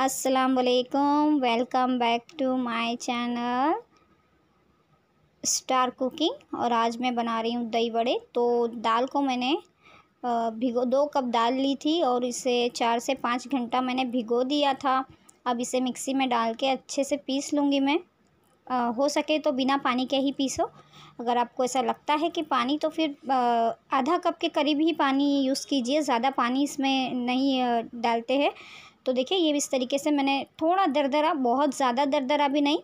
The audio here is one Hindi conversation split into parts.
असलकम welcome back to my channel star cooking और आज मैं बना रही हूँ दही बड़े तो दाल को मैंने भिगो दो कप दाल ली थी और इसे चार से पाँच घंटा मैंने भिगो दिया था अब इसे मिक्सी में डाल के अच्छे से पीस लूँगी मैं आ, हो सके तो बिना पानी के ही पीसो अगर आपको ऐसा लगता है कि पानी तो फिर आधा कप के करीब ही पानी यूज़ कीजिए ज़्यादा पानी इसमें नहीं डालते हैं तो देखिए ये भी इस तरीके से मैंने थोड़ा दरदरा बहुत ज़्यादा दरदरा भी नहीं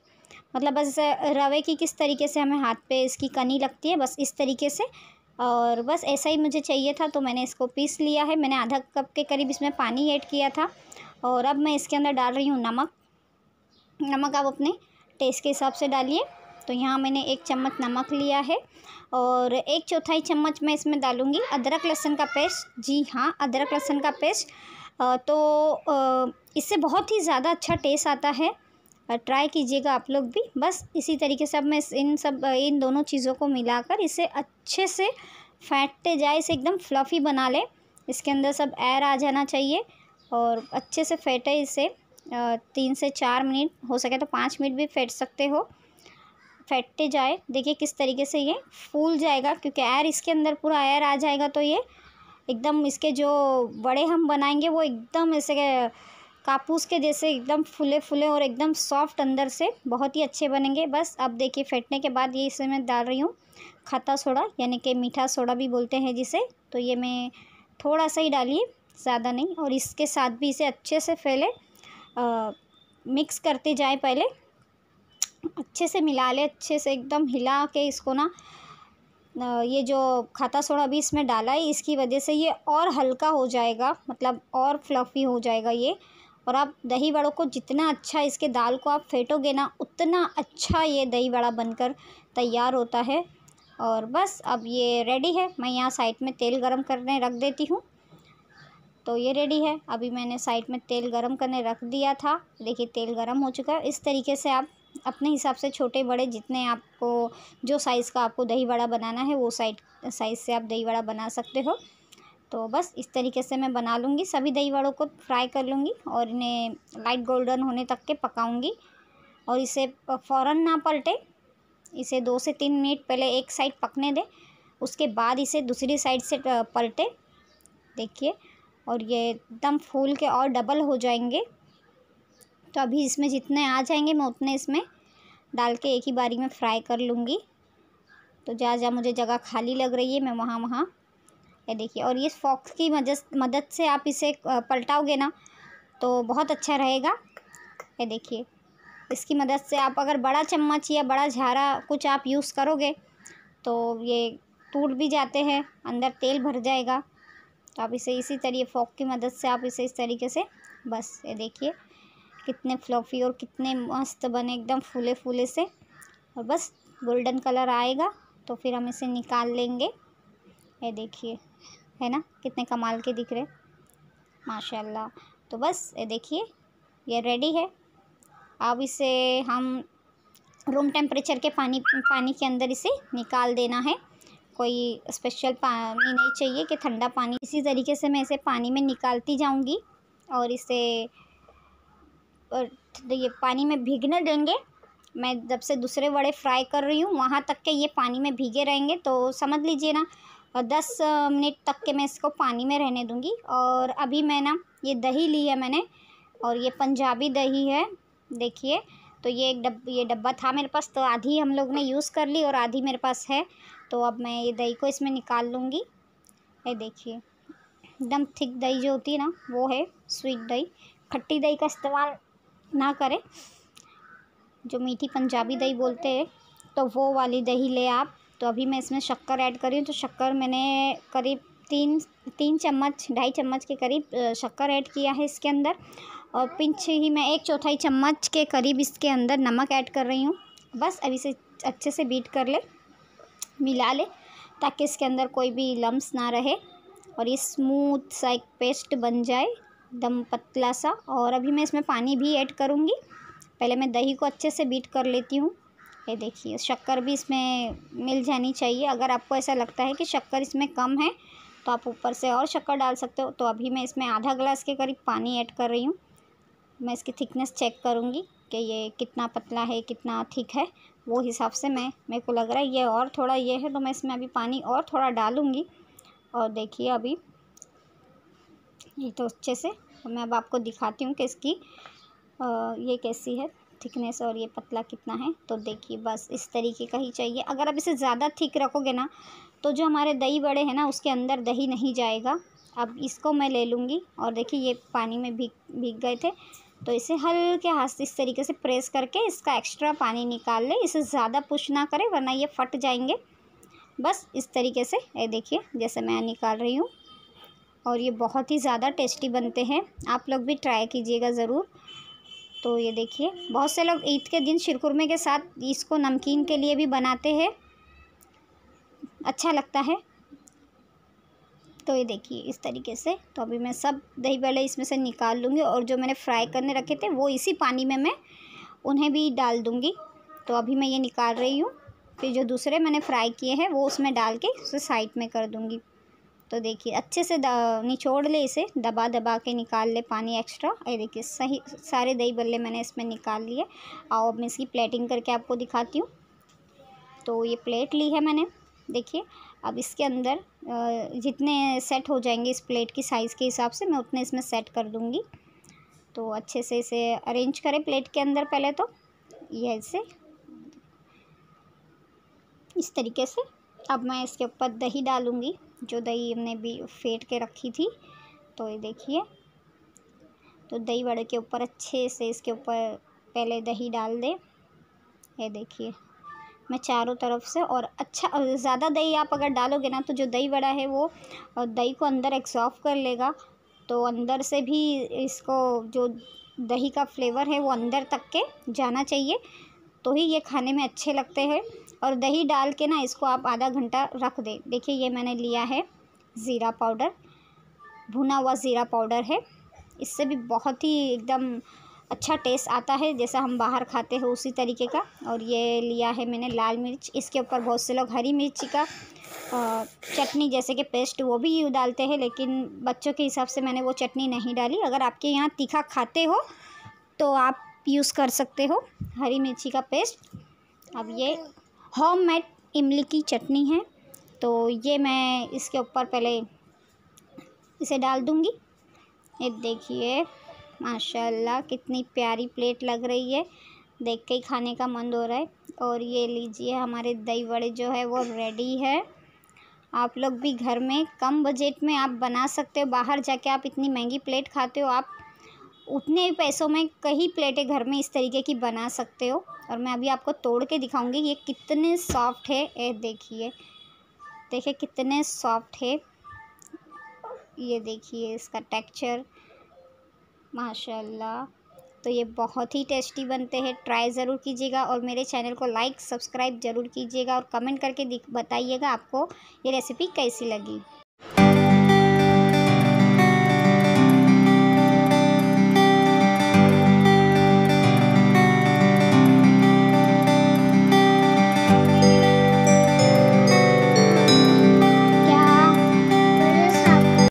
मतलब बस रवे की किस तरीके से हमें हाथ पे इसकी कनी लगती है बस इस तरीके से और बस ऐसा ही मुझे चाहिए था तो मैंने इसको पीस लिया है मैंने आधा कप के करीब इसमें पानी ऐड किया था और अब मैं इसके अंदर डाल रही हूँ नमक नमक आप अपने टेस्ट के हिसाब से डालिए तो यहाँ मैंने एक चम्मच नमक लिया है और एक चौथाई चम्मच मैं इसमें डालूँगी अदरक लहसन का पेस्ट जी हाँ अदरक लहसन का पेस्ट तो इससे बहुत ही ज़्यादा अच्छा टेस्ट आता है ट्राई कीजिएगा आप लोग भी बस इसी तरीके से अब मैं इन सब इन दोनों चीज़ों को मिलाकर इसे अच्छे से फैटते जाए इसे एकदम फ्लफ़ी बना ले इसके अंदर सब एयर आ जाना चाहिए और अच्छे से फेंटे इसे तीन से चार मिनट हो सके तो पाँच मिनट भी फेंट सकते हो फेंटते जाए देखिए किस तरीके से ये फूल जाएगा क्योंकि एयर इसके अंदर पूरा एयर आ जाएगा तो ये एकदम इसके जो बड़े हम बनाएंगे वो एकदम ऐसे कापूस के जैसे एकदम फूले फूले और एकदम सॉफ्ट अंदर से बहुत ही अच्छे बनेंगे बस अब देखिए फेंटने के बाद ये इसे मैं डाल रही हूँ खाता सोडा यानी कि मीठा सोडा भी बोलते हैं जिसे तो ये मैं थोड़ा सा ही डालिए ज़्यादा नहीं और इसके साथ भी इसे अच्छे से फैले मिक्स करते जाए पहले अच्छे से मिला ले अच्छे से एकदम हिला के इसको ना ये जो खाता सोडा भी इसमें डाला है इसकी वजह से ये और हल्का हो जाएगा मतलब और फ्लफ़ी हो जाएगा ये और आप दही बड़ों को जितना अच्छा इसके दाल को आप फेंटोगे ना उतना अच्छा ये दही बड़ा बनकर तैयार होता है और बस अब ये रेडी है मैं यहाँ साइड में तेल गरम करने रख देती हूँ तो ये रेडी है अभी मैंने साइड में तेल गरम करने रख दिया था देखिए तेल गरम हो चुका है इस तरीके से आप अपने हिसाब से छोटे बड़े जितने आपको जो साइज़ का आपको दही वड़ा बनाना है वो साइड साइज़ से आप दही वड़ा बना सकते हो तो बस इस तरीके से मैं बना लूँगी सभी दही वड़ों को फ्राई कर लूँगी और इन्हें लाइट गोल्डन होने तक के पकाऊँगी और इसे फ़ौर ना पलटे इसे दो से तीन मिनट पहले एक साइड पकने दें उसके बाद इसे दूसरी साइड से पलटे देखिए और ये एकदम फूल के और डबल हो जाएंगे तो अभी इसमें जितने आ जाएंगे मैं उतने इसमें डाल के एक ही बारी में फ्राई कर लूँगी तो जहाँ जहाँ मुझे जगह खाली लग रही है मैं वहाँ वहाँ ये देखिए और ये फॉक्स की मदद मदद से आप इसे पलटाओगे ना तो बहुत अच्छा रहेगा ये देखिए इसकी मदद से आप अगर बड़ा चम्मच या बड़ा झारा कुछ आप यूज़ करोगे तो ये टूट भी जाते हैं अंदर तेल भर जाएगा तो आप इसे इसी तरीके फॉक की मदद से आप इसे इस तरीके से बस ये देखिए कितने फ्लफी और कितने मस्त बने एकदम फूले फूले से और बस गोल्डन कलर आएगा तो फिर हम इसे निकाल लेंगे ये देखिए है ना कितने कमाल के दिख रहे माशाल्लाह तो बस ये देखिए ये रेडी है अब इसे हम रूम टेम्परेचर के पानी पानी के अंदर इसे निकाल देना है कोई स्पेशल पानी नहीं चाहिए कि ठंडा पानी इसी तरीके से मैं इसे पानी में निकालती जाऊंगी और इसे और तो ये पानी में भीगने देंगे मैं जब से दूसरे वड़े फ्राई कर रही हूँ वहाँ तक के ये पानी में भीगे रहेंगे तो समझ लीजिए ना और दस मिनट तक के मैं इसको पानी में रहने दूँगी और अभी मैं ना ये दही ली है मैंने और ये पंजाबी दही है देखिए तो ये एक डब ये डब्बा था मेरे पास तो आधी हम लोग ने यूज़ कर ली और आधी मेरे पास है तो अब मैं ये दही को इसमें निकाल लूँगी ये देखिए एकदम थिक दही जो होती है ना वो है स्वीट दही खट्टी दही का इस्तेमाल ना करें जो मीठी पंजाबी दही बोलते हैं तो वो वाली दही ले आप तो अभी मैं इसमें शक्कर ऐड करी हूँ तो शक्कर मैंने करीब तीन तीन चम्मच ढाई चम्मच के करीब शक्कर ऐड किया है इसके अंदर और पिंच ही मैं एक चौथाई चम्मच के करीब इसके अंदर नमक ऐड कर रही हूँ बस अभी से अच्छे से बीट कर ले मिला ले ताकि इसके अंदर कोई भी लम्स ना रहे और ये स्मूथ सा एक पेस्ट बन जाए एकदम पतला सा और अभी मैं इसमें पानी भी ऐड करूँगी पहले मैं दही को अच्छे से बीट कर लेती हूँ ये देखिए शक्कर भी इसमें मिल जानी चाहिए अगर आपको ऐसा लगता है कि शक्कर इसमें कम है तो आप ऊपर से और शक्कर डाल सकते हो तो अभी मैं इसमें आधा ग्लास के करीब पानी ऐड कर रही हूँ मैं इसकी थिकनेस चेक करूँगी कि ये कितना पतला है कितना थिक है वो हिसाब से मैं मेरे को लग रहा है ये और थोड़ा ये है तो मैं इसमें अभी पानी और थोड़ा डालूँगी और देखिए अभी ये तो अच्छे से तो मैं अब आपको दिखाती हूँ कि इसकी आ, ये कैसी है थिकनेस और ये पतला कितना है तो देखिए बस इस तरीके का ही चाहिए अगर आप इसे ज़्यादा थिक रखोगे ना तो जो हमारे दही बड़े हैं ना उसके अंदर दही नहीं जाएगा अब इसको मैं ले लूँगी और देखिए ये पानी में भीग भीग गए थे तो इसे हल्के हाथ से इस तरीके से प्रेस करके इसका एक्स्ट्रा पानी निकाल लें इसे ज़्यादा पुश ना करें वरना ये फट जाएंगे बस इस तरीके से ये देखिए जैसे मैं निकाल रही हूँ और ये बहुत ही ज़्यादा टेस्टी बनते हैं आप लोग भी ट्राई कीजिएगा ज़रूर तो ये देखिए बहुत से लोग ईद के दिन शिरखुरमे के साथ इसको नमकीन के लिए भी बनाते हैं अच्छा लगता है तो ये देखिए इस तरीके से तो अभी मैं सब दही बड़े इसमें से निकाल लूँगी और जो मैंने फ्राई करने रखे थे वो इसी पानी में मैं उन्हें भी डाल दूँगी तो अभी मैं ये निकाल रही हूँ फिर जो दूसरे मैंने फ्राई किए हैं वो उसमें डाल के उसे साइड में कर दूँगी तो देखिए अच्छे से निचोड़ ले इसे दबा दबा के निकाल ले पानी एक्स्ट्रा ये देखिए सही सारे दही बल्ले मैंने इसमें निकाल लिए और अब मैं इसकी प्लेटिंग करके आपको दिखाती हूँ तो ये प्लेट ली है मैंने देखिए अब इसके अंदर जितने सेट हो जाएंगे इस प्लेट की साइज़ के हिसाब से मैं उतने इसमें सेट कर दूँगी तो अच्छे से इसे अरेंज करें प्लेट के अंदर पहले तो यह इसे इस तरीके से अब मैं इसके ऊपर दही डालूँगी जो दही हमने भी फेंट के रखी थी तो ये देखिए तो दही बड़े के ऊपर अच्छे से इसके ऊपर पहले दही डाल दें ये देखिए मैं चारों तरफ से और अच्छा ज़्यादा दही आप अगर डालोगे ना तो जो दही बड़ा है वो दही को अंदर एग्जॉर्व कर लेगा तो अंदर से भी इसको जो दही का फ्लेवर है वो अंदर तक के जाना चाहिए तो ही ये खाने में अच्छे लगते हैं और दही डाल के ना इसको आप आधा घंटा रख दें देखिए ये मैंने लिया है ज़ीरा पाउडर भुना हुआ ज़ीरा पाउडर है इससे भी बहुत ही एकदम अच्छा टेस्ट आता है जैसा हम बाहर खाते हैं उसी तरीके का और ये लिया है मैंने लाल मिर्च इसके ऊपर बहुत से लोग हरी मिर्ची का चटनी जैसे कि पेस्ट वो भी यूँ डालते हैं लेकिन बच्चों के हिसाब से मैंने वो चटनी नहीं डाली अगर आपके यहाँ तीखा खाते हो तो आप आप यूज़ कर सकते हो हरी मिर्ची का पेस्ट अब ये होम मेड इमली की चटनी है तो ये मैं इसके ऊपर पहले इसे डाल दूँगी ये देखिए माशाल्लाह कितनी प्यारी प्लेट लग रही है देख के ही खाने का मन हो रहा है और ये लीजिए हमारे दही वड़े जो है वो रेडी है आप लोग भी घर में कम बजट में आप बना सकते हो बाहर जाके आप इतनी महंगी प्लेट खाते हो आप उतने पैसों में कई प्लेटें घर में इस तरीके की बना सकते हो और मैं अभी आपको तोड़ के दिखाऊंगी ये कितने सॉफ्ट है ये देखिए देखिए कितने सॉफ्ट है ये देखिए इसका टेक्चर माशाल्लाह तो ये बहुत ही टेस्टी बनते हैं ट्राई ज़रूर कीजिएगा और मेरे चैनल को लाइक सब्सक्राइब ज़रूर कीजिएगा और कमेंट करके बताइएगा आपको ये रेसिपी कैसी लगी